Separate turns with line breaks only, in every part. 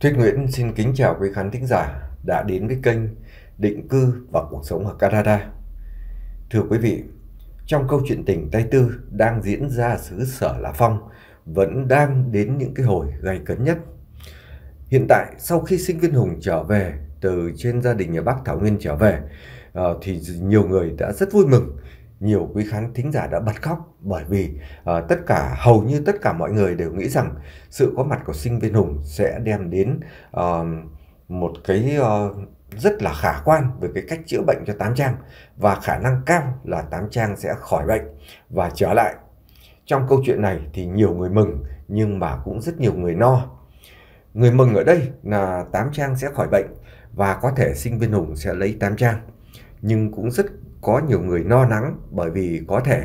Thuyết Nguyễn xin kính chào quý khán thính giả đã đến với kênh Định cư và cuộc sống ở Canada. Thưa quý vị, trong câu chuyện tình Tây Tư đang diễn ra ở xứ sở Lá Phong vẫn đang đến những cái hồi gay cấn nhất. Hiện tại sau khi sinh viên Hùng trở về từ trên gia đình nhà bác Thảo Nguyên trở về ờ, thì nhiều người đã rất vui mừng nhiều quý khán thính giả đã bật khóc bởi vì uh, tất cả hầu như tất cả mọi người đều nghĩ rằng sự có mặt của sinh viên hùng sẽ đem đến uh, một cái uh, rất là khả quan về cái cách chữa bệnh cho tám trang và khả năng cao là tám trang sẽ khỏi bệnh và trở lại trong câu chuyện này thì nhiều người mừng nhưng mà cũng rất nhiều người no người mừng ở đây là tám trang sẽ khỏi bệnh và có thể sinh viên hùng sẽ lấy tám trang nhưng cũng rất có nhiều người no nắng bởi vì có thể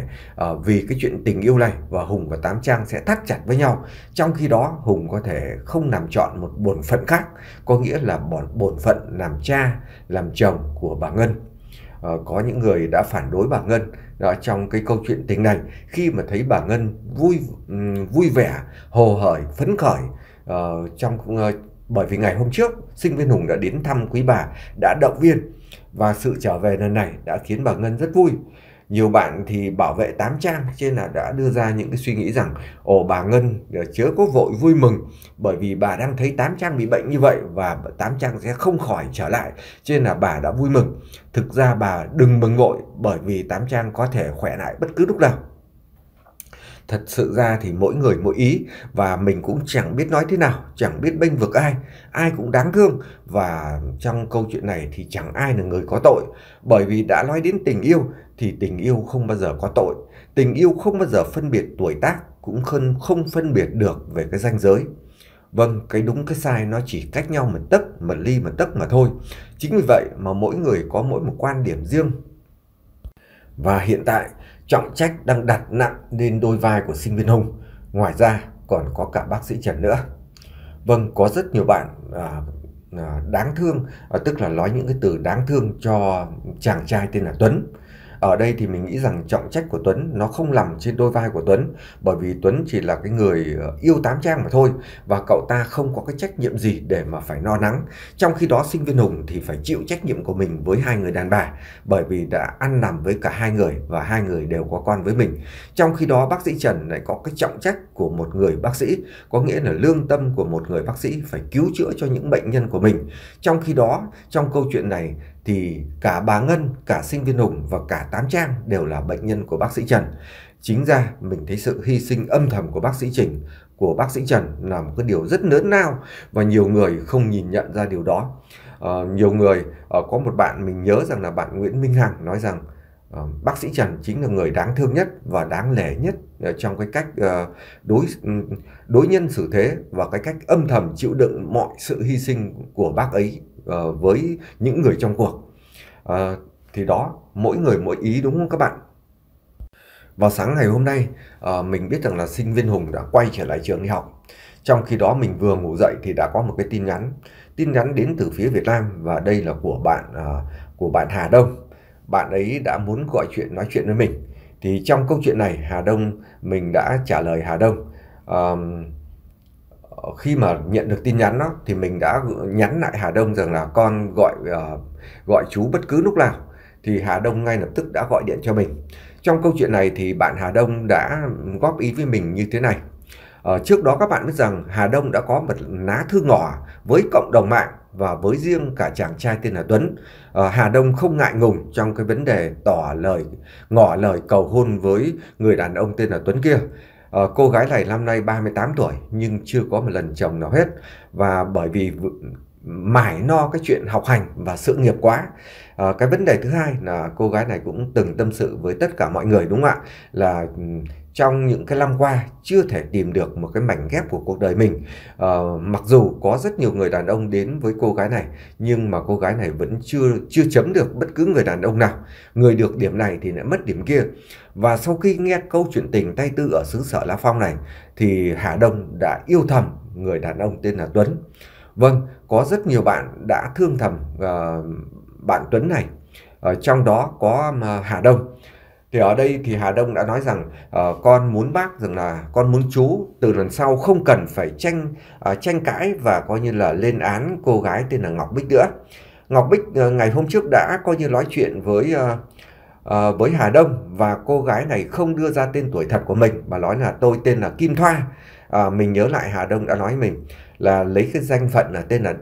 uh, vì cái chuyện tình yêu này và Hùng và Tám Trang sẽ thắt chặt với nhau. Trong khi đó Hùng có thể không làm chọn một bổn phận khác, có nghĩa là bổn bổn phận làm cha, làm chồng của bà Ngân. Uh, có những người đã phản đối bà Ngân đó, trong cái câu chuyện tình này khi mà thấy bà Ngân vui um, vui vẻ, hồ hởi, phấn khởi uh, trong uh, bởi vì ngày hôm trước sinh viên Hùng đã đến thăm quý bà, đã động viên và sự trở về lần này đã khiến bà Ngân rất vui. Nhiều bạn thì bảo vệ tám trang trên là đã đưa ra những cái suy nghĩ rằng ồ bà Ngân ờ, chớ có vội vui mừng bởi vì bà đang thấy tám trang bị bệnh như vậy và tám trang sẽ không khỏi trở lại trên là bà đã vui mừng. Thực ra bà đừng mừng ngội bởi vì tám trang có thể khỏe lại bất cứ lúc nào thật sự ra thì mỗi người mỗi ý và mình cũng chẳng biết nói thế nào chẳng biết bênh vực ai ai cũng đáng thương và trong câu chuyện này thì chẳng ai là người có tội bởi vì đã nói đến tình yêu thì tình yêu không bao giờ có tội tình yêu không bao giờ phân biệt tuổi tác cũng không không phân biệt được về cái danh giới vâng cái đúng cái sai nó chỉ cách nhau một tấc một ly một tấc mà thôi chính vì vậy mà mỗi người có mỗi một quan điểm riêng và hiện tại trọng trách đang đặt nặng lên đôi vai của sinh viên Hùng. Ngoài ra còn có cả bác sĩ Trần nữa. Vâng, có rất nhiều bạn à, à, đáng thương, à, tức là nói những cái từ đáng thương cho chàng trai tên là Tuấn. Ở đây thì mình nghĩ rằng trọng trách của Tuấn nó không nằm trên đôi vai của Tuấn bởi vì Tuấn chỉ là cái người ờ, yêu tám trang mà thôi và cậu ta không có cái trách nhiệm gì để mà phải no nắng. Trong khi đó sinh viên Hùng thì phải chịu trách nhiệm của mình với hai người đàn bà bởi vì đã ăn nằm với cả hai người và hai người đều có con với mình. Trong khi đó bác sĩ Trần lại có cái trọng trách của một người bác sĩ có nghĩa là lương tâm của một người bác sĩ phải cứu chữa cho những bệnh nhân của mình. Trong khi đó trong câu chuyện này thì cả bà Ngân, cả sinh viên Hùng và cả Tám Trang đều là bệnh nhân của bác sĩ Trần. Chính ra mình thấy sự hy sinh âm thầm của bác sĩ Trình, của bác sĩ Trần là một cái điều rất lớn lao và nhiều người không nhìn nhận ra điều đó. À, nhiều người, à, có một bạn mình nhớ rằng là bạn Nguyễn Minh Hằng nói rằng à, bác sĩ Trần chính là người đáng thương nhất và đáng lẻ nhất trong cái cách à, đối ừ, đối nhân xử thế và cái cách âm thầm chịu đựng mọi sự hy sinh của bác ấy Ờ, với những người trong cuộc uh, thì đó mỗi người mỗi ý đúng không các bạn vào sáng ngày hôm nay uh, mình biết rằng là sinh viên hùng đã quay trở lại trường đi học trong khi đó mình vừa ngủ dậy thì đã có một cái tin nhắn tin nhắn đến từ phía việt nam và đây là của bạn uh, của bạn hà đông bạn ấy đã muốn gọi chuyện nói chuyện với mình thì trong câu chuyện này hà đông mình đã trả lời hà đông uh, khi mà nhận được tin nhắn đó thì mình đã nhắn lại Hà Đông rằng là con gọi uh, gọi chú bất cứ lúc nào thì Hà Đông ngay lập tức đã gọi điện cho mình. Trong câu chuyện này thì bạn Hà Đông đã góp ý với mình như thế này. Ờ, trước đó các bạn biết rằng Hà Đông đã có một lá thư ngỏ với cộng đồng mạng và với riêng cả chàng trai tên là Tuấn. Ờ, Hà Đông không ngại ngùng trong cái vấn đề tỏ lời ngỏ lời cầu hôn với người đàn ông tên là Tuấn kia. Ờ, cô gái này năm nay 38 tuổi nhưng chưa có một lần chồng nào hết và bởi vì mải no cái chuyện học hành và sự nghiệp quá. À, cái vấn đề thứ hai là cô gái này cũng từng tâm sự với tất cả mọi người đúng không ạ? Là trong những cái năm qua chưa thể tìm được một cái mảnh ghép của cuộc đời mình à, mặc dù có rất nhiều người đàn ông đến với cô gái này nhưng mà cô gái này vẫn chưa chưa chấm được bất cứ người đàn ông nào người được điểm này thì lại mất điểm kia và sau khi nghe câu chuyện tình tay tư ở xứ sở lá phong này thì hà đông đã yêu thầm người đàn ông tên là tuấn vâng có rất nhiều bạn đã thương thầm uh, bạn tuấn này ở ờ, trong đó có uh, hà đông thì ở đây thì Hà Đông đã nói rằng uh, con muốn bác rằng là con muốn chú từ lần sau không cần phải tranh uh, tranh cãi và coi như là lên án cô gái tên là Ngọc Bích nữa. Ngọc Bích uh, ngày hôm trước đã coi như nói chuyện với uh, uh, với Hà Đông và cô gái này không đưa ra tên tuổi thật của mình mà nói là tôi tên là Kim Thoa. Uh, mình nhớ lại Hà Đông đã nói mình là lấy cái danh phận là tên là,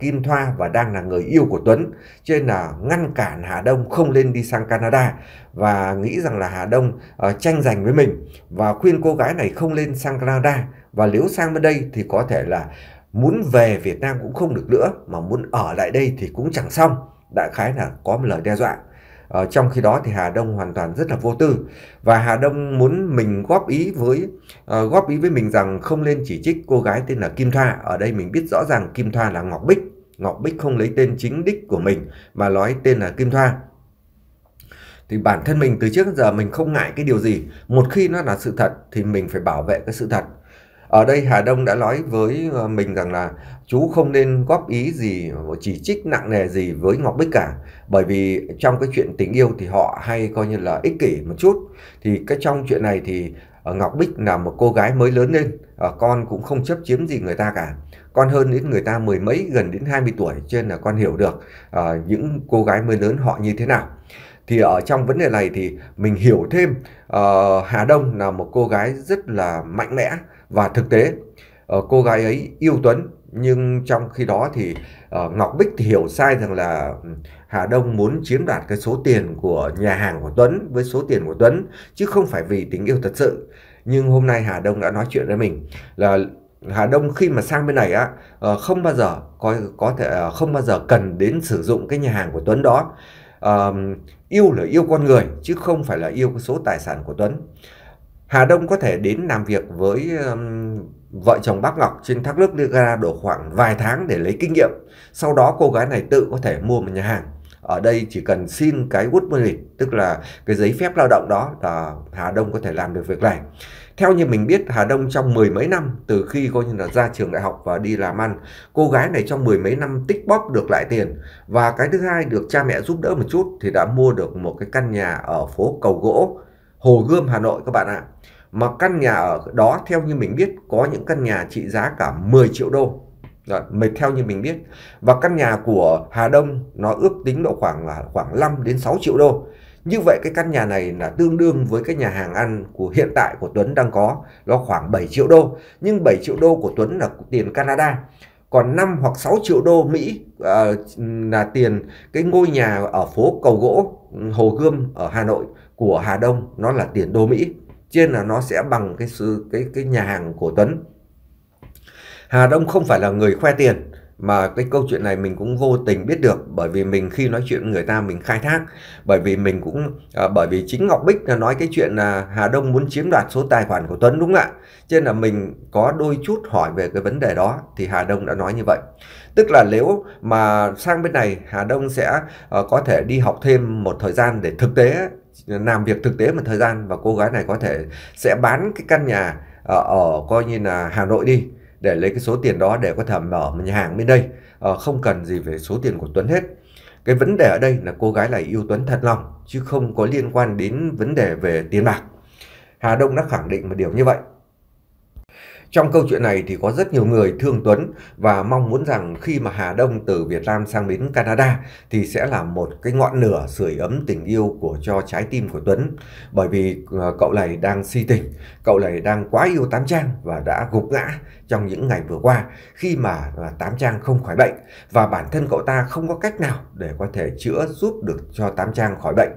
Kim Thoa và đang là người yêu của Tuấn cho nên là ngăn cản Hà Đông không lên đi sang Canada và nghĩ rằng là Hà Đông uh, tranh giành với mình và khuyên cô gái này không lên sang Canada và nếu sang bên đây thì có thể là muốn về Việt Nam cũng không được nữa mà muốn ở lại đây thì cũng chẳng xong đại khái là có một lời đe dọa Ờ, trong khi đó thì Hà Đông hoàn toàn rất là vô tư và Hà Đông muốn mình góp ý với uh, góp ý với mình rằng không nên chỉ trích cô gái tên là Kim Thoa ở đây mình biết rõ ràng Kim Thoa là Ngọc Bích Ngọc Bích không lấy tên chính đích của mình mà nói tên là Kim Thoa thì bản thân mình từ trước đến giờ mình không ngại cái điều gì một khi nó là sự thật thì mình phải bảo vệ cái sự thật ở đây Hà Đông đã nói với ờ, mình rằng là chú không nên góp ý gì, ờ, chỉ trích nặng nề gì với Ngọc Bích cả. Bởi vì trong cái chuyện tình yêu thì họ hay coi như là ích kỷ một chút. Thì cái trong chuyện này thì ờ, Ngọc Bích là một cô gái mới lớn lên, con cũng không chấp chiếm gì người ta cả. Con hơn đến người ta mười mấy, gần đến 20 tuổi, trên là con hiểu được những cô gái mới lớn họ như thế nào thì ở trong vấn đề này thì mình hiểu thêm uh, Hà Đông là một cô gái rất là mạnh mẽ và thực tế uh, cô gái ấy yêu Tuấn nhưng trong khi đó thì uh, Ngọc Bích thì hiểu sai rằng là ừ, Hà Đông muốn chiếm đoạt cái số tiền của nhà hàng của Tuấn với số tiền của Tuấn chứ không phải vì tình yêu thật sự nhưng hôm nay Hà Đông đã nói chuyện với mình là Hà Đông khi mà sang bên này á không bao giờ có có thể không bao giờ cần đến sử dụng cái nhà hàng của Tuấn đó um, yêu là yêu con người chứ không phải là yêu số tài sản của Tuấn. Hà Đông có thể đến làm việc với um, vợ chồng bác Ngọc trên thác nước Niagara độ khoảng vài tháng để lấy kinh nghiệm. Sau đó cô gái này tự có thể mua một nhà hàng. Ở đây chỉ cần xin cái wood permit, tức là cái giấy phép lao động đó là Hà Đông có thể làm được việc này. Theo như mình biết Hà Đông trong mười mấy năm từ khi coi như là ra trường đại học và đi làm ăn, cô gái này trong mười mấy năm tích bóp được lại tiền và cái thứ hai được cha mẹ giúp đỡ một chút thì đã mua được một cái căn nhà ở phố Cầu Gỗ, Hồ Gươm, Hà Nội các bạn ạ. Mà căn nhà ở đó theo như mình biết có những căn nhà trị giá cả 10 triệu đô. Rồi, mệt theo như mình biết. Và căn nhà của Hà Đông nó ước tính độ khoảng là khoảng 5 đến 6 triệu đô. Như vậy cái căn nhà này là tương đương với cái nhà hàng ăn của hiện tại của Tuấn đang có nó khoảng 7 triệu đô. Nhưng 7 triệu đô của Tuấn là tiền Canada. Còn 5 hoặc 6 triệu đô Mỹ à, là tiền cái ngôi nhà ở phố Cầu Gỗ, Hồ Gươm ở Hà Nội của Hà Đông nó là tiền đô Mỹ. Trên là nó sẽ bằng cái cái cái nhà hàng của Tuấn. Hà Đông không phải là người khoe tiền mà cái câu chuyện này mình cũng vô tình biết được bởi vì mình khi nói chuyện người ta mình khai thác bởi vì mình cũng à, bởi vì chính Ngọc Bích nói cái chuyện là Hà Đông muốn chiếm đoạt số tài khoản của Tuấn đúng không ạ cho nên là mình có đôi chút hỏi về cái vấn đề đó thì Hà Đông đã nói như vậy tức là nếu mà sang bên này Hà Đông sẽ à, có thể đi học thêm một thời gian để thực tế làm việc thực tế một thời gian và cô gái này có thể sẽ bán cái căn nhà ở, ờ, ở coi như là Hà Nội đi để lấy cái số tiền đó để có thể mở một nhà hàng bên đây à, không cần gì về số tiền của Tuấn hết cái vấn đề ở đây là cô gái này yêu Tuấn thật lòng chứ không có liên quan đến vấn đề về tiền bạc Hà Đông đã khẳng định một điều như vậy trong câu chuyện này thì có rất nhiều người thương Tuấn và mong muốn rằng khi mà Hà Đông từ Việt Nam sang đến Canada thì sẽ là một cái ngọn lửa sưởi ấm tình yêu của cho trái tim của Tuấn. Bởi vì ờ, cậu này đang si tình, cậu này đang quá yêu Tám Trang và đã gục ngã trong những ngày vừa qua khi mà Tám Trang không khỏi bệnh và bản thân cậu ta không có cách nào để có thể chữa giúp được cho Tám Trang khỏi bệnh.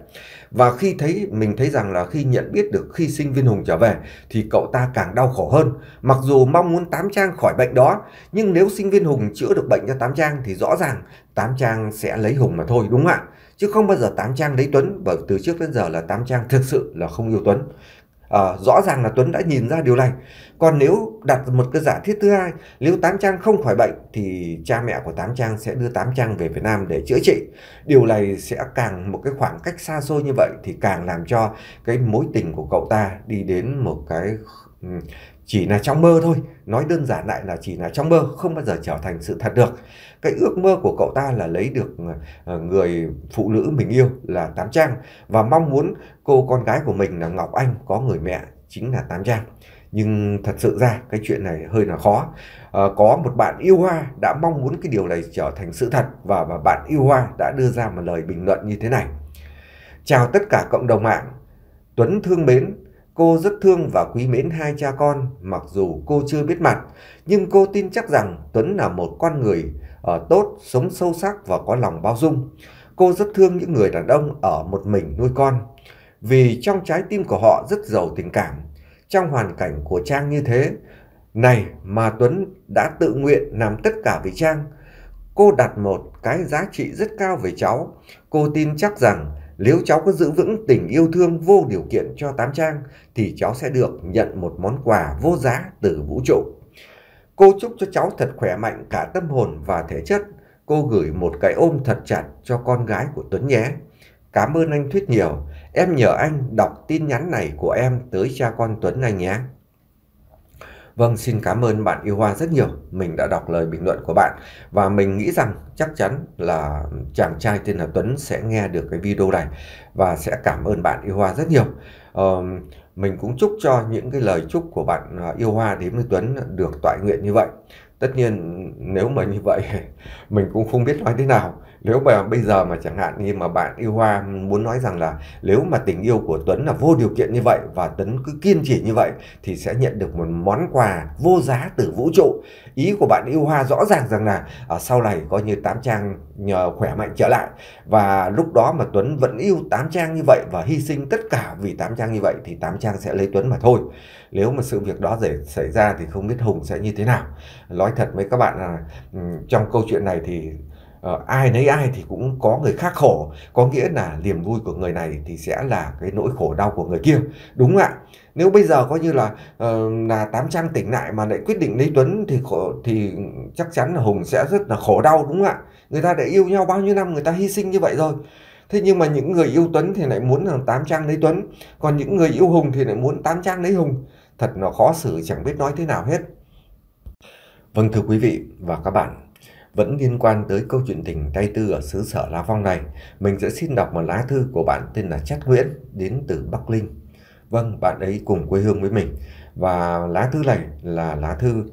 Và khi thấy mình thấy rằng là khi nhận biết được khi sinh viên Hùng trở về thì cậu ta càng đau khổ hơn. Mặc dù mong muốn Tám Trang khỏi bệnh đó, nhưng nếu sinh viên Hùng chữa được bệnh cho Tám Trang thì rõ ràng Tám Trang sẽ lấy Hùng mà thôi đúng không ạ? Chứ không bao giờ Tám Trang lấy Tuấn bởi từ trước đến giờ là Tám Trang thực sự là không yêu Tuấn. Ờ, rõ ràng là Tuấn đã nhìn ra điều này. Còn nếu đặt một cái giả thiết thứ hai, nếu Tám Trang không khỏi bệnh thì cha mẹ của Tám Trang sẽ đưa Tám Trang về Việt Nam để chữa trị. Điều này sẽ càng một cái khoảng cách xa xôi như vậy thì càng làm cho cái mối tình của cậu ta đi đến một cái chỉ là trong mơ thôi nói đơn giản lại là chỉ là trong mơ không bao giờ trở thành sự thật được cái ước mơ của cậu ta là lấy được ờ, người phụ nữ mình yêu là tám trang và mong muốn cô con gái của mình là ngọc anh có người mẹ chính là tám trang nhưng thật sự ra cái chuyện này hơi là khó à, có một bạn yêu hoa đã mong muốn cái điều này trở thành sự thật và, và bạn yêu hoa đã đưa ra một lời bình luận như thế này chào tất cả cộng đồng mạng tuấn thương mến Cô rất thương và quý mến hai cha con, mặc dù cô chưa biết mặt, nhưng cô tin chắc rằng Tuấn là một con người ở ờ, tốt, sống sâu sắc và có lòng bao dung. Cô rất thương những người đàn ông ở một mình nuôi con, vì trong trái tim của họ rất giàu tình cảm. Trong hoàn cảnh của Trang như thế, này mà Tuấn đã tự nguyện làm tất cả vì Trang. Cô đặt một cái giá trị rất cao về cháu. Cô tin chắc rằng nếu cháu có giữ vững tình yêu thương vô điều kiện cho Tám Trang thì cháu sẽ được nhận một món quà vô giá từ vũ trụ. Cô chúc cho cháu thật khỏe mạnh cả tâm hồn và thể chất. Cô gửi một cái ôm thật chặt cho con gái của Tuấn nhé. Cảm ơn anh Thuyết nhiều. Em nhờ anh đọc tin nhắn này của em tới cha con Tuấn anh nhé. Vâng, xin cảm ơn bạn yêu hoa rất nhiều. Mình đã đọc lời bình luận của bạn và mình nghĩ rằng chắc chắn là chàng trai tên là Tuấn sẽ nghe được cái video này và sẽ cảm ơn bạn yêu hoa rất nhiều. Ờ, mình cũng chúc cho những cái lời chúc của bạn à, yêu hoa đến với Tuấn được toại nguyện như vậy. Tất nhiên nếu mà như vậy mình cũng không biết nói thế nào nếu mà bây giờ mà chẳng hạn như mà bạn yêu hoa muốn nói rằng là nếu mà tình yêu của tuấn là vô điều kiện như vậy và tuấn cứ kiên trì như vậy thì sẽ nhận được một món quà vô giá từ vũ trụ ý của bạn yêu hoa rõ ràng rằng là à, sau này coi như tám trang nhờ khỏe mạnh trở lại và lúc đó mà tuấn vẫn yêu tám trang như vậy và hy sinh tất cả vì tám trang như vậy thì tám trang sẽ lấy tuấn mà thôi nếu mà sự việc đó để xảy ra thì không biết hùng sẽ như thế nào nói thật với các bạn là trong câu chuyện này thì uh, ai nấy ai thì cũng có người khác khổ có nghĩa là niềm vui của người này thì sẽ là cái nỗi khổ đau của người kia đúng ạ nếu bây giờ coi như là uh, là 800 tỉnh lại mà lại quyết định lấy Tuấn thì khổ, thì chắc chắn là Hùng sẽ rất là khổ đau đúng không ạ người ta đã yêu nhau bao nhiêu năm người ta hy sinh như vậy rồi thế nhưng mà những người yêu Tuấn thì lại muốn là 800 lấy Tuấn còn những người yêu Hùng thì lại muốn 800 lấy Hùng thật là khó xử chẳng biết nói thế nào hết Vâng thưa quý vị và các bạn, vẫn liên quan tới câu chuyện tình tay tư ở xứ sở La Phong này, mình sẽ xin đọc một lá thư của bạn tên là Trác Nguyễn đến từ Bắc Linh. Vâng, bạn ấy cùng quê hương với mình và lá thư này là lá thư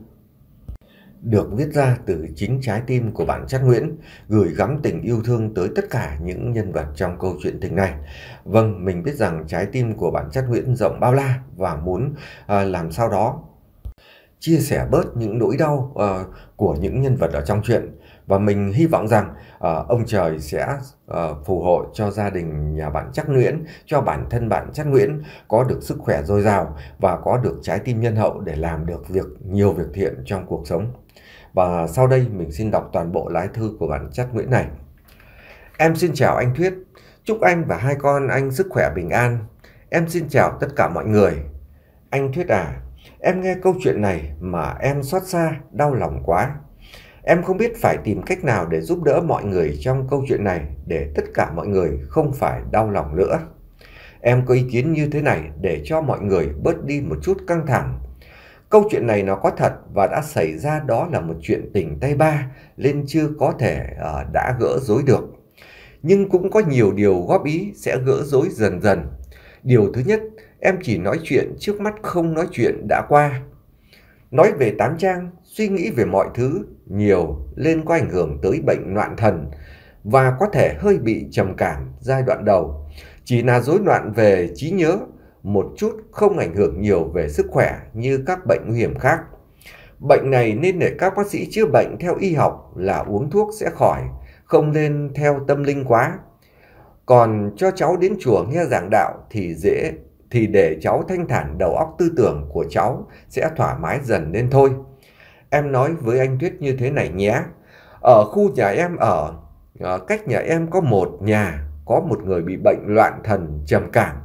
được viết ra từ chính trái tim của bạn Trác Nguyễn, gửi gắm tình yêu thương tới tất cả những nhân vật trong câu chuyện tình này. Vâng, mình biết rằng trái tim của bạn Trác Nguyễn rộng bao la và muốn à, làm sao đó chia sẻ bớt những nỗi đau uh, của những nhân vật ở trong truyện và mình hy vọng rằng uh, ông trời sẽ uh, phù hộ cho gia đình nhà bạn Trắc Nguyễn, cho bản thân bạn Trắc Nguyễn có được sức khỏe dồi dào và có được trái tim nhân hậu để làm được việc nhiều việc thiện trong cuộc sống. Và sau đây mình xin đọc toàn bộ lái thư của bạn Trắc Nguyễn này. Em xin chào anh Thuyết, chúc anh và hai con anh sức khỏe bình an. Em xin chào tất cả mọi người. Anh Thuyết à, Em nghe câu chuyện này mà em xót xa, đau lòng quá. Em không biết phải tìm cách nào để giúp đỡ mọi người trong câu chuyện này để tất cả mọi người không phải đau lòng nữa. Em có ý kiến như thế này để cho mọi người bớt đi một chút căng thẳng. Câu chuyện này nó có thật và đã xảy ra đó là một chuyện tình tay ba nên chưa có thể uh, đã gỡ rối được. Nhưng cũng có nhiều điều góp ý sẽ gỡ rối dần dần. Điều thứ nhất Em chỉ nói chuyện trước mắt không nói chuyện đã qua. Nói về tám trang, suy nghĩ về mọi thứ nhiều lên có ảnh hưởng tới bệnh loạn thần và có thể hơi bị trầm cảm giai đoạn đầu. Chỉ là rối loạn về trí nhớ, một chút không ảnh hưởng nhiều về sức khỏe như các bệnh nguy hiểm khác. Bệnh này nên để các bác sĩ chữa bệnh theo y học là uống thuốc sẽ khỏi, không nên theo tâm linh quá. Còn cho cháu đến chùa nghe giảng đạo thì dễ thì để cháu thanh thản đầu óc tư tưởng của cháu sẽ thoải mái dần lên thôi. Em nói với anh Tuyết như thế này nhé. Ở khu nhà em ở, ờ, cách nhà em có một nhà, có một người bị bệnh loạn thần trầm cảm.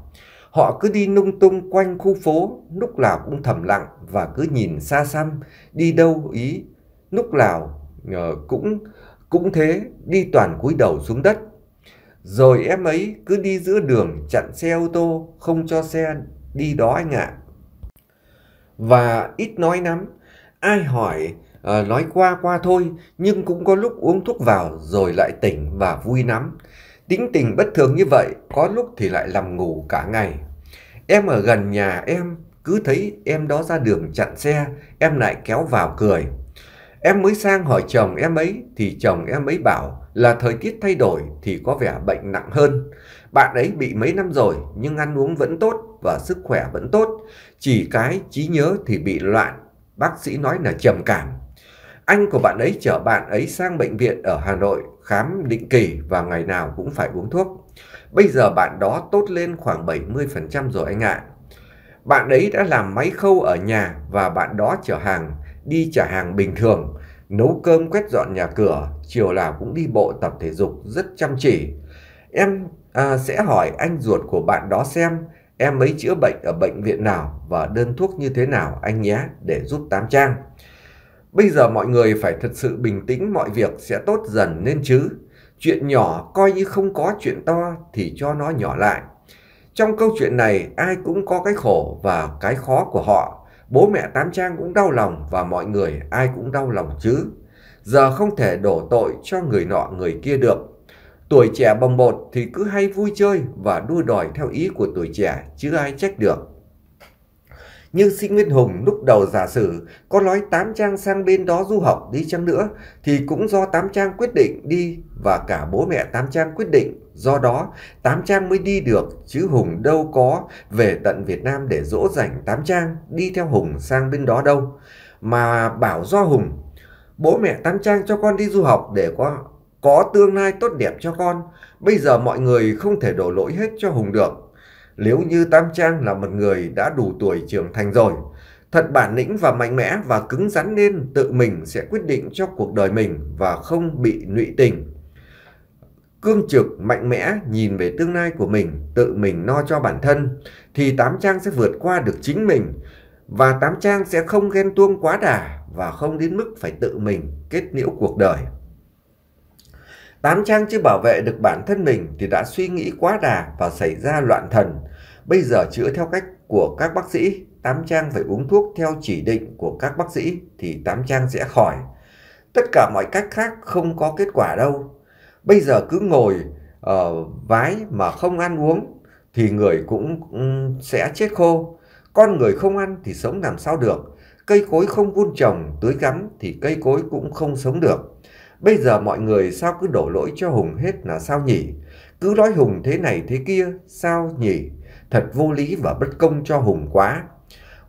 Họ cứ đi lung tung quanh khu phố, lúc nào cũng thầm lặng và cứ nhìn xa xăm, đi đâu ý, lúc nào ờ, cũng cũng thế, đi toàn cúi đầu xuống đất rồi em ấy cứ đi giữa đường chặn xe ô tô, không cho xe đi đó anh ạ. Và ít nói lắm, ai hỏi à, nói qua qua thôi, nhưng cũng có lúc uống thuốc vào rồi lại tỉnh và vui lắm. Tính tình bất thường như vậy, có lúc thì lại nằm ngủ cả ngày. Em ở gần nhà em, cứ thấy em đó ra đường chặn xe, em lại kéo vào cười. Em mới sang hỏi chồng em ấy thì chồng em ấy bảo là thời tiết thay đổi thì có vẻ bệnh nặng hơn. Bạn ấy bị mấy năm rồi nhưng ăn uống vẫn tốt và sức khỏe vẫn tốt. Chỉ cái trí nhớ thì bị loạn, bác sĩ nói là trầm cảm. Anh của bạn ấy chở bạn ấy sang bệnh viện ở Hà Nội khám định kỳ và ngày nào cũng phải uống thuốc. Bây giờ bạn đó tốt lên khoảng 70% rồi anh ạ. Bạn ấy đã làm máy khâu ở nhà và bạn đó chở hàng đi trả hàng bình thường, nấu cơm quét dọn nhà cửa, chiều nào cũng đi bộ tập thể dục rất chăm chỉ. Em à, sẽ hỏi anh ruột của bạn đó xem em ấy chữa bệnh ở bệnh viện nào và đơn thuốc như thế nào anh nhé để giúp Tám Trang. Bây giờ mọi người phải thật sự bình tĩnh mọi việc sẽ tốt dần nên chứ. Chuyện nhỏ coi như không có chuyện to thì cho nó nhỏ lại. Trong câu chuyện này ai cũng có cái khổ và cái khó của họ Bố mẹ Tám Trang cũng đau lòng và mọi người ai cũng đau lòng chứ. Giờ không thể đổ tội cho người nọ người kia được. Tuổi trẻ bồng bột thì cứ hay vui chơi và đua đòi theo ý của tuổi trẻ chứ ai trách được. Như Sinh Nguyên Hùng lúc đầu giả sử có nói Tám Trang sang bên đó du học đi chăng nữa thì cũng do Tám Trang quyết định đi và cả bố mẹ Tám Trang quyết định Do đó, Tám Trang mới đi được, chứ Hùng đâu có về tận Việt Nam để dỗ dành Tám Trang đi theo Hùng sang bên đó đâu. Mà bảo do Hùng, bố mẹ Tám Trang cho con đi du học để có, có tương lai tốt đẹp cho con. Bây giờ mọi người không thể đổ lỗi hết cho Hùng được. Nếu như Tam Trang là một người đã đủ tuổi trưởng thành rồi, thật bản lĩnh và mạnh mẽ và cứng rắn nên tự mình sẽ quyết định cho cuộc đời mình và không bị lụy tình cương trực, mạnh mẽ, nhìn về tương lai của mình, tự mình no cho bản thân, thì Tám Trang sẽ vượt qua được chính mình. Và Tám Trang sẽ không ghen tuông quá đà và không đến mức phải tự mình kết liễu cuộc đời. Tám Trang chưa bảo vệ được bản thân mình thì đã suy nghĩ quá đà và xảy ra loạn thần. Bây giờ chữa theo cách của các bác sĩ, Tám Trang phải uống thuốc theo chỉ định của các bác sĩ thì Tám Trang sẽ khỏi. Tất cả mọi cách khác không có kết quả đâu, bây giờ cứ ngồi uh, vái mà không ăn uống thì người cũng um, sẽ chết khô con người không ăn thì sống làm sao được cây cối không vun trồng tưới cắm thì cây cối cũng không sống được bây giờ mọi người sao cứ đổ lỗi cho hùng hết là sao nhỉ cứ nói hùng thế này thế kia sao nhỉ thật vô lý và bất công cho hùng quá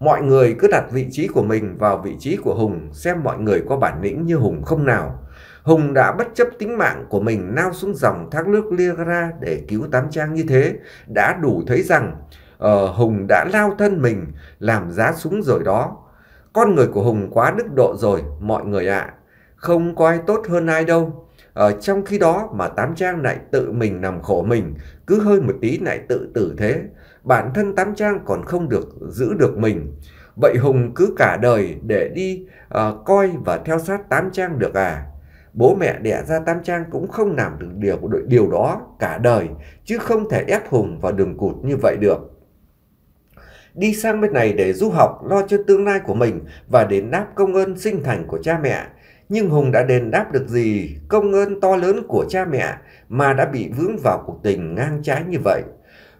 mọi người cứ đặt vị trí của mình vào vị trí của hùng xem mọi người có bản lĩnh như hùng không nào Hùng đã bất chấp tính mạng của mình lao xuống dòng thác nước Liara để cứu Tám Trang như thế, đã đủ thấy rằng uh, Hùng đã lao thân mình làm giá súng rồi đó. Con người của Hùng quá đức độ rồi, mọi người ạ. À. Không có ai tốt hơn ai đâu. Ở ờ, trong khi đó mà Tám Trang lại tự mình nằm khổ mình, cứ hơi một tí lại tự tử thế. Bản thân Tám Trang còn không được giữ được mình. Vậy Hùng cứ cả đời để đi uh, coi và theo sát Tám Trang được à? Bố mẹ đẻ ra Tam Trang cũng không làm được điều của đội điều đó cả đời, chứ không thể ép Hùng vào đường cụt như vậy được. Đi sang bên này để du học, lo cho tương lai của mình và đền đáp công ơn sinh thành của cha mẹ. Nhưng Hùng đã đền đáp được gì công ơn to lớn của cha mẹ mà đã bị vướng vào cuộc tình ngang trái như vậy.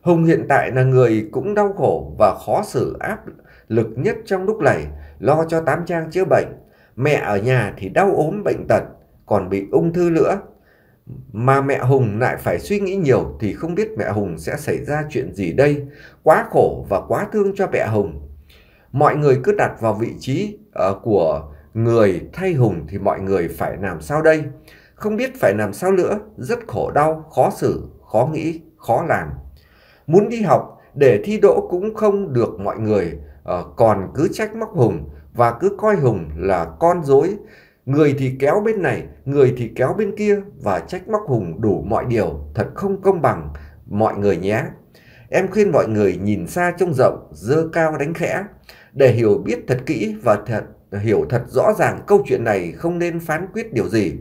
Hùng hiện tại là người cũng đau khổ và khó xử áp lực nhất trong lúc này, lo cho Tám Trang chữa bệnh. Mẹ ở nhà thì đau ốm bệnh tật, còn bị ung thư nữa. Mà mẹ Hùng lại phải suy nghĩ nhiều thì không biết mẹ Hùng sẽ xảy ra chuyện gì đây. Quá khổ và quá thương cho mẹ Hùng. Mọi người cứ đặt vào vị trí uh, của người thay Hùng thì mọi người phải làm sao đây? Không biết phải làm sao nữa, rất khổ đau, khó xử, khó nghĩ, khó làm. Muốn đi học để thi đỗ cũng không được mọi người, uh, còn cứ trách móc Hùng và cứ coi Hùng là con dối Người thì kéo bên này, người thì kéo bên kia và trách móc Hùng đủ mọi điều, thật không công bằng, mọi người nhé. Em khuyên mọi người nhìn xa trông rộng, dơ cao đánh khẽ, để hiểu biết thật kỹ và thật hiểu thật rõ ràng câu chuyện này không nên phán quyết điều gì.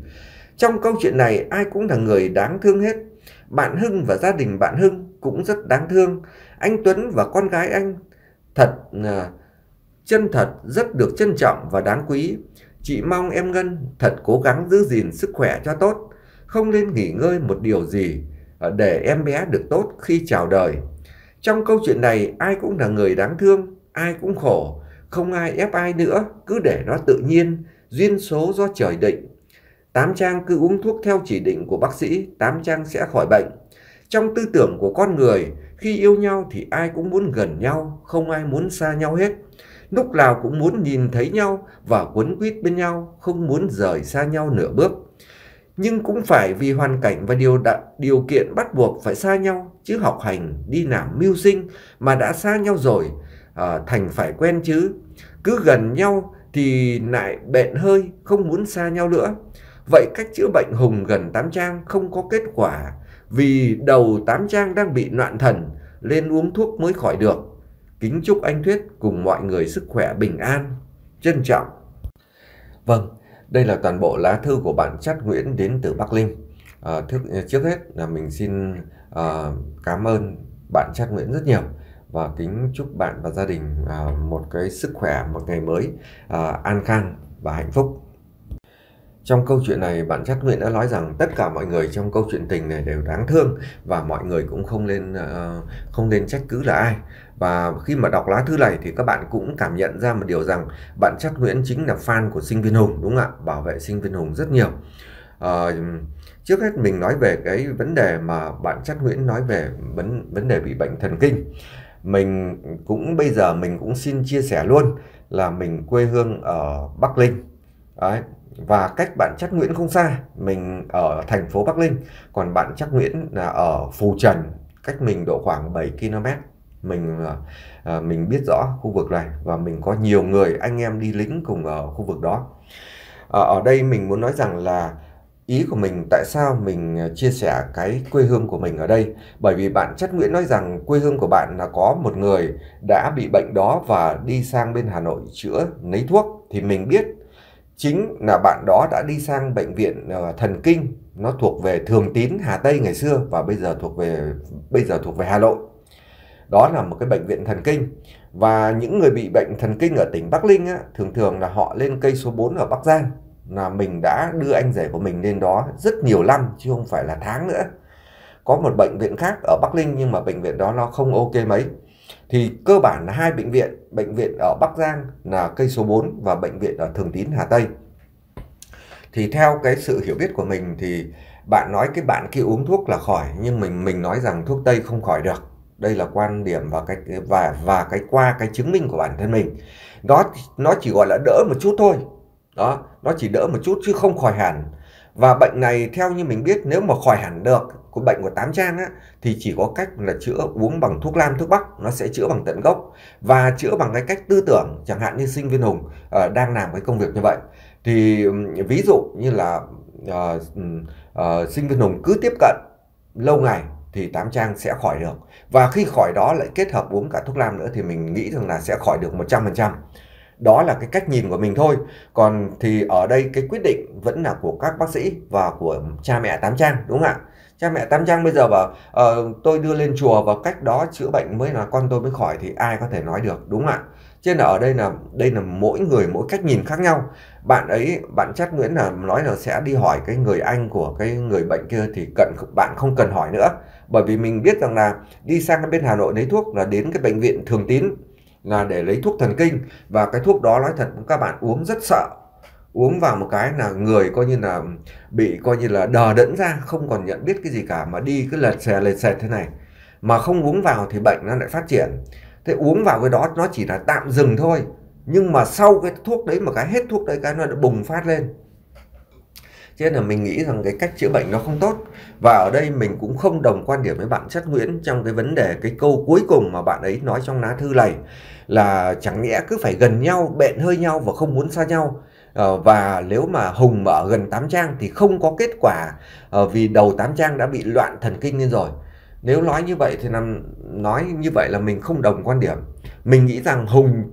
Trong câu chuyện này ai cũng là người đáng thương hết. Bạn Hưng và gia đình bạn Hưng cũng rất đáng thương. Anh Tuấn và con gái anh thật à, chân thật rất được trân trọng và đáng quý. Chị mong em Ngân thật cố gắng giữ gìn sức khỏe cho tốt, không nên nghỉ ngơi một điều gì ờ, để em bé được tốt khi chào đời. Trong câu chuyện này ai cũng là người đáng thương, ai cũng khổ, không ai ép ai nữa, cứ để nó tự nhiên, duyên số do trời định. Tám Trang cứ uống thuốc theo chỉ định của bác sĩ, Tám Trang sẽ khỏi bệnh. Trong tư tưởng của con người, khi yêu nhau thì ai cũng muốn gần nhau, không ai muốn xa nhau hết lúc nào cũng muốn nhìn thấy nhau và quấn quýt bên nhau, không muốn rời xa nhau nửa bước. Nhưng cũng phải vì hoàn cảnh và điều đã, điều kiện bắt buộc phải xa nhau, chứ học hành, đi làm mưu sinh mà đã xa nhau rồi, à, thành phải quen chứ. Cứ gần nhau thì lại bệnh hơi, không muốn xa nhau nữa. Vậy cách chữa bệnh Hùng gần Tám Trang không có kết quả vì đầu Tám Trang đang bị loạn thần, nên uống thuốc mới khỏi được. Kính chúc anh Thuyết cùng mọi người sức khỏe bình an. Trân trọng. Vâng, đây là toàn bộ lá thư của bạn Chát Nguyễn đến từ Bắc Linh. À, ờ, thức, ờ, trước hết là mình xin à, cảm ơn bạn Chát Nguyễn rất nhiều và kính chúc bạn và gia đình à, một cái sức khỏe một ngày mới à, an khang và hạnh phúc. Trong câu chuyện này bạn Chát Nguyễn đã nói rằng tất cả mọi người trong câu chuyện tình này đều đáng thương và mọi người cũng không nên uh, không nên trách cứ là ai. Và khi mà đọc lá thư này thì các bạn cũng cảm nhận ra một điều rằng bạn Chắc Nguyễn chính là fan của sinh viên Hùng đúng không ạ? Bảo vệ sinh viên Hùng rất nhiều. À, trước hết mình nói về cái vấn đề mà bạn Chắc Nguyễn nói về vấn vấn đề bị bệnh thần kinh. Mình cũng bây giờ mình cũng xin chia sẻ luôn là mình quê hương ở Bắc Ninh. Đấy, và cách bạn Chắc Nguyễn không xa, mình ở thành phố Bắc Ninh, còn bạn Chắc Nguyễn là ở Phù Trần, cách mình độ khoảng 7 km mình uh, mình biết rõ khu vực này và mình có nhiều người anh em đi lính cùng ở khu vực đó uh, ở đây mình muốn nói rằng là ý của mình tại sao mình chia sẻ cái quê hương của mình ở đây bởi vì bạn chất nguyễn nói rằng quê hương của bạn là có một người đã bị bệnh đó và đi sang bên hà nội chữa lấy thuốc thì mình biết chính là bạn đó đã đi sang bệnh viện thần kinh nó thuộc về thường tín hà tây ngày xưa và bây giờ thuộc về bây giờ thuộc về hà nội đó là một cái bệnh viện thần kinh và những người bị bệnh thần kinh ở tỉnh Bắc Ninh á, thường thường là họ lên cây số 4 ở Bắc Giang là mình đã đưa anh rể của mình lên đó rất nhiều năm chứ không phải là tháng nữa có một bệnh viện khác ở Bắc Ninh nhưng mà bệnh viện đó nó không ok mấy thì cơ bản là hai bệnh viện bệnh viện ở Bắc Giang là cây số 4 và bệnh viện ở Thường Tín Hà Tây thì theo cái sự hiểu biết của mình thì bạn nói cái bạn kia uống thuốc là khỏi nhưng mình mình nói rằng thuốc tây không khỏi được đây là quan điểm và cách và và cái qua cái chứng minh của bản thân mình nó nó chỉ gọi là đỡ một chút thôi đó nó chỉ đỡ một chút chứ không khỏi hẳn và bệnh này theo như mình biết nếu mà khỏi hẳn được của bệnh của tám trang á, thì chỉ có cách là chữa uống bằng thuốc lam thuốc bắc nó sẽ chữa bằng tận gốc và chữa bằng cái cách tư tưởng chẳng hạn như sinh viên hùng uh, đang làm cái công việc như vậy thì ví dụ như là uh, uh, sinh viên hùng cứ tiếp cận lâu ngày thì tám trang sẽ khỏi được. Và khi khỏi đó lại kết hợp uống cả thuốc nam nữa thì mình nghĩ rằng là sẽ khỏi được 100%. Đó là cái cách nhìn của mình thôi. Còn thì ở đây cái quyết định vẫn là của các bác sĩ và của cha mẹ tám trang đúng không ạ? cha mẹ tam trang bây giờ bảo uh, tôi đưa lên chùa và cách đó chữa bệnh mới là con tôi mới khỏi thì ai có thể nói được đúng không ạ chứ là ở đây là đây là mỗi người mỗi cách nhìn khác nhau bạn ấy bạn chắc nguyễn là nói là sẽ đi hỏi cái người anh của cái người bệnh kia thì cần bạn không cần hỏi nữa bởi vì mình biết rằng là đi sang bên hà nội lấy thuốc là đến cái bệnh viện thường tín là để lấy thuốc thần kinh và cái thuốc đó nói thật các bạn uống rất sợ uống vào một cái là người coi như là bị coi như là đờ đẫn ra không còn nhận biết cái gì cả mà đi cứ lật xè lật xè thế này mà không uống vào thì bệnh nó lại phát triển thế uống vào cái đó nó chỉ là tạm dừng thôi nhưng mà sau cái thuốc đấy mà cái hết thuốc đấy cái nó đã bùng phát lên cho nên là mình nghĩ rằng cái cách chữa bệnh nó không tốt và ở đây mình cũng không đồng quan điểm với bạn chất nguyễn trong cái vấn đề cái câu cuối cùng mà bạn ấy nói trong lá thư này là chẳng nhẽ cứ phải gần nhau bện hơi nhau và không muốn xa nhau Ờ, và nếu mà hùng mở gần 8 trang thì không có kết quả ờ, vì đầu 8 trang đã bị loạn thần kinh lên rồi nếu nói như vậy thì nằm nói như vậy là mình không đồng quan điểm mình nghĩ rằng hùng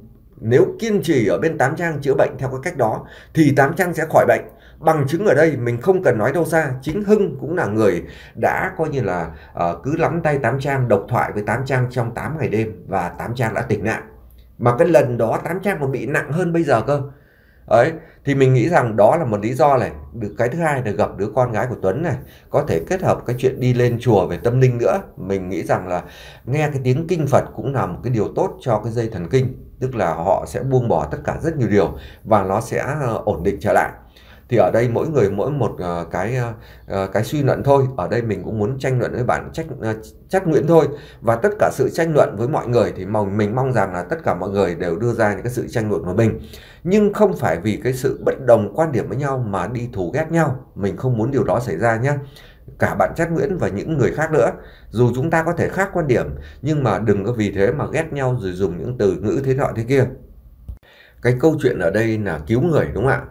nếu kiên trì ở bên 8 trang chữa bệnh theo cái cách đó thì 8 trang sẽ khỏi bệnh bằng chứng ở đây mình không cần nói đâu xa chính hưng cũng là người đã coi như là uh, cứ lắm tay 8 trang độc thoại với 8 trang trong 8 ngày đêm và 8 trang đã tỉnh nạn mà cái lần đó 8 trang còn bị nặng hơn bây giờ cơ ấy thì mình nghĩ rằng đó là một lý do này được cái thứ hai là gặp đứa con gái của Tuấn này có thể kết hợp cái chuyện đi lên chùa về tâm linh nữa mình nghĩ rằng là nghe cái tiếng kinh Phật cũng là một cái điều tốt cho cái dây thần kinh tức là họ sẽ buông bỏ tất cả rất nhiều điều và nó sẽ ờ, ổn định trở lại thì ở đây mỗi người mỗi một uh, cái uh, cái suy luận thôi ở đây mình cũng muốn tranh luận với bạn trách uh, trách Nguyễn thôi và tất cả sự tranh luận với mọi người thì mong mình mong rằng là tất cả mọi người đều đưa ra những cái sự tranh luận của mình nhưng không phải vì cái sự bất đồng quan điểm với nhau mà đi thù ghét nhau mình không muốn điều đó xảy ra nhé cả bạn Trát Nguyễn và những người khác nữa. Dù chúng ta có thể khác quan điểm, nhưng mà đừng có vì thế mà ghét nhau rồi dùng những từ ngữ thế nọ thế kia. Cái câu chuyện ở đây là cứu người đúng không ạ?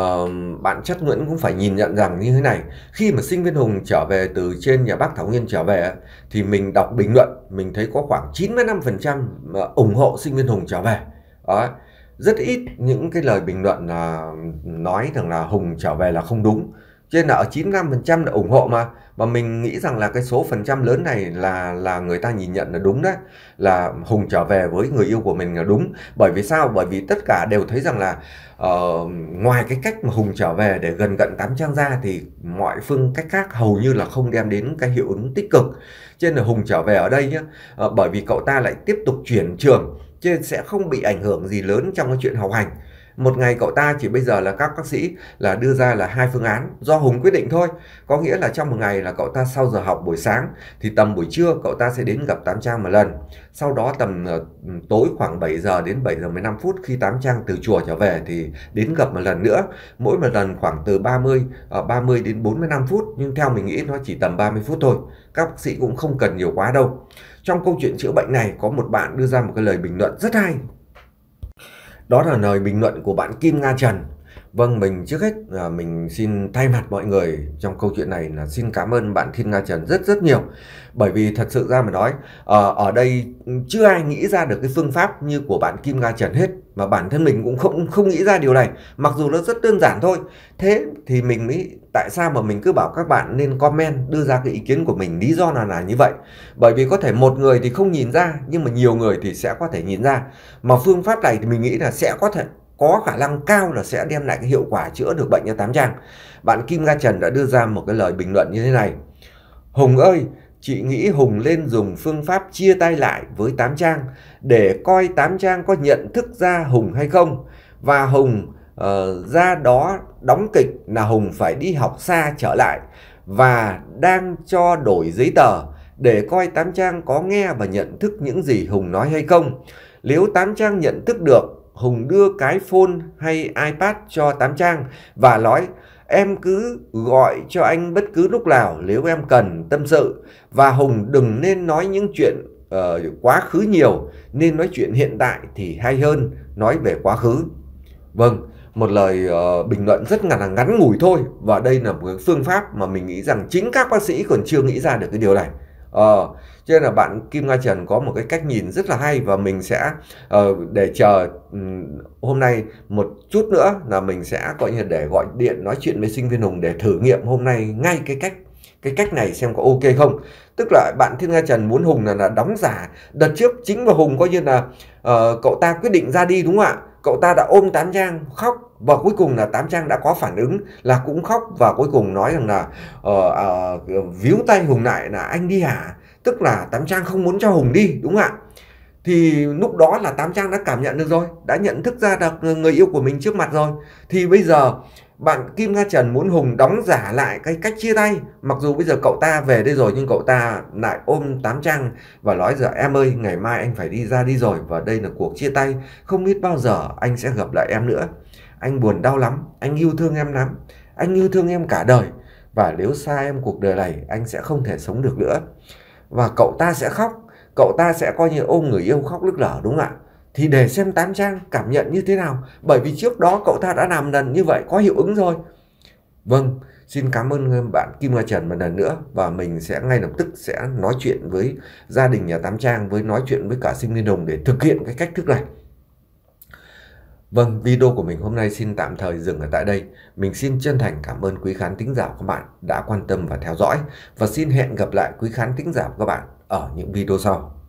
uh, bạn chất Nguyễn cũng phải nhìn nhận rằng như thế này khi mà sinh viên Hùng trở về từ trên nhà bác Thảo Nguyên trở về thì mình đọc bình luận mình thấy có khoảng 95% ờ, ủng hộ sinh viên Hùng trở về đó rất ít những cái lời bình luận là ờ, nói rằng là Hùng trở về là không đúng cho nên là ở 95% là ủng hộ mà và mình nghĩ rằng là cái số phần trăm lớn này là là người ta nhìn nhận là đúng đấy là hùng trở về với người yêu của mình là đúng bởi vì sao bởi vì tất cả đều thấy rằng là uh, ngoài cái cách mà hùng trở về để gần cận tám trang ra thì mọi phương cách khác hầu như là không đem đến cái hiệu ứng tích cực trên là hùng trở về ở đây nhé uh, ờ, bởi vì cậu ta lại tiếp tục chuyển trường trên sẽ không bị ảnh hưởng gì lớn trong cái chuyện học hành một ngày cậu ta chỉ bây giờ là các bác sĩ là đưa ra là hai phương án do hùng quyết định thôi có nghĩa là trong một ngày là cậu ta sau giờ học buổi sáng thì tầm buổi trưa cậu ta sẽ đến gặp tám trang một lần sau đó tầm ờ, tối khoảng 7 giờ đến 7 giờ 15 phút khi tám trang từ chùa trở về thì đến gặp một lần nữa mỗi một lần khoảng từ 30 uh, 30 đến 45 phút nhưng theo mình nghĩ nó chỉ tầm 30 phút thôi các bác sĩ cũng không cần nhiều quá đâu trong câu chuyện chữa bệnh này có một bạn đưa ra một cái lời bình luận rất hay đó là lời bình luận của bạn Kim Nga Trần Vâng, mình trước hết là mình xin thay mặt mọi người trong câu chuyện này là xin cảm ơn bạn Thiên Nga Trần rất rất nhiều. Bởi vì thật sự ra mà nói, ờ, ở đây chưa ai nghĩ ra được cái phương pháp như của bạn Kim Nga Trần hết mà bản thân mình cũng không không nghĩ ra điều này, mặc dù nó rất đơn giản thôi. Thế thì mình mới tại sao mà mình cứ bảo các bạn nên comment đưa ra cái ý kiến của mình lý do là là như vậy. Bởi vì có thể một người thì không nhìn ra nhưng mà nhiều người thì sẽ có thể nhìn ra. Mà phương pháp này thì mình nghĩ là sẽ có thể có khả năng cao là sẽ đem lại cái hiệu quả chữa được bệnh cho tám trang. Bạn Kim Ga Trần đã đưa ra một cái lời bình luận như thế này. Hùng ơi, chị nghĩ Hùng lên dùng phương pháp chia tay lại với tám trang để coi tám trang có nhận thức ra Hùng hay không. Và Hùng uh, ra đó đóng kịch là Hùng phải đi học xa trở lại và đang cho đổi giấy tờ để coi tám trang có nghe và nhận thức những gì Hùng nói hay không. Nếu tám trang nhận thức được Hùng đưa cái phone hay iPad cho Tám Trang và nói em cứ gọi cho anh bất cứ lúc nào nếu em cần tâm sự và Hùng đừng nên nói những chuyện uh, quá khứ nhiều nên nói chuyện hiện tại thì hay hơn nói về quá khứ. Vâng, một lời uh, bình luận rất là ngắn ngủi thôi và đây là một phương pháp mà mình nghĩ rằng chính các bác sĩ còn chưa nghĩ ra được cái điều này ờ cho nên là bạn Kim Nga Trần có một cái cách nhìn rất là hay và mình sẽ uh, để chờ um, hôm nay một chút nữa là mình sẽ gọi như để gọi điện nói chuyện với sinh viên Hùng để thử nghiệm hôm nay ngay cái cách cái cách này xem có ok không tức là bạn Thiên Nga Trần muốn Hùng là là đóng giả đợt trước chính và Hùng coi như là uh, cậu ta quyết định ra đi đúng không ạ cậu ta đã ôm tán Giang khóc và cuối cùng là tám trang đã có phản ứng là cũng khóc và cuối cùng nói rằng là uh, uh, víu tay hùng lại là anh đi hả tức là tám trang không muốn cho hùng đi đúng không ạ thì lúc đó là tám trang đã cảm nhận được rồi đã nhận thức ra được người yêu của mình trước mặt rồi thì bây giờ bạn Kim Nga Trần muốn Hùng đóng giả lại cái cách chia tay mặc dù bây giờ cậu ta về đây rồi nhưng cậu ta lại ôm tám trang và nói giờ em ơi ngày mai anh phải đi ra đi rồi và đây là cuộc chia tay không biết bao giờ anh sẽ gặp lại em nữa anh buồn đau lắm anh yêu thương em lắm anh yêu thương em cả đời và nếu xa em cuộc đời này anh sẽ không thể sống được nữa và cậu ta sẽ khóc cậu ta sẽ coi như ôm người yêu khóc nức lở đúng không ạ thì để xem tám trang cảm nhận như thế nào bởi vì trước đó cậu ta đã làm lần như vậy có hiệu ứng rồi vâng xin cảm ơn bạn Kim Nga Trần một lần nữa và mình sẽ ngay lập tức sẽ nói chuyện với gia đình nhà Tám Trang với nói chuyện với cả Sinh Liên Đồng để thực hiện cái cách thức này Vâng, video của mình hôm nay xin tạm thời dừng ở tại đây. Mình xin chân thành cảm ơn quý khán tính giả các bạn đã quan tâm và theo dõi và xin hẹn gặp lại quý khán tính giả các bạn ở những video sau.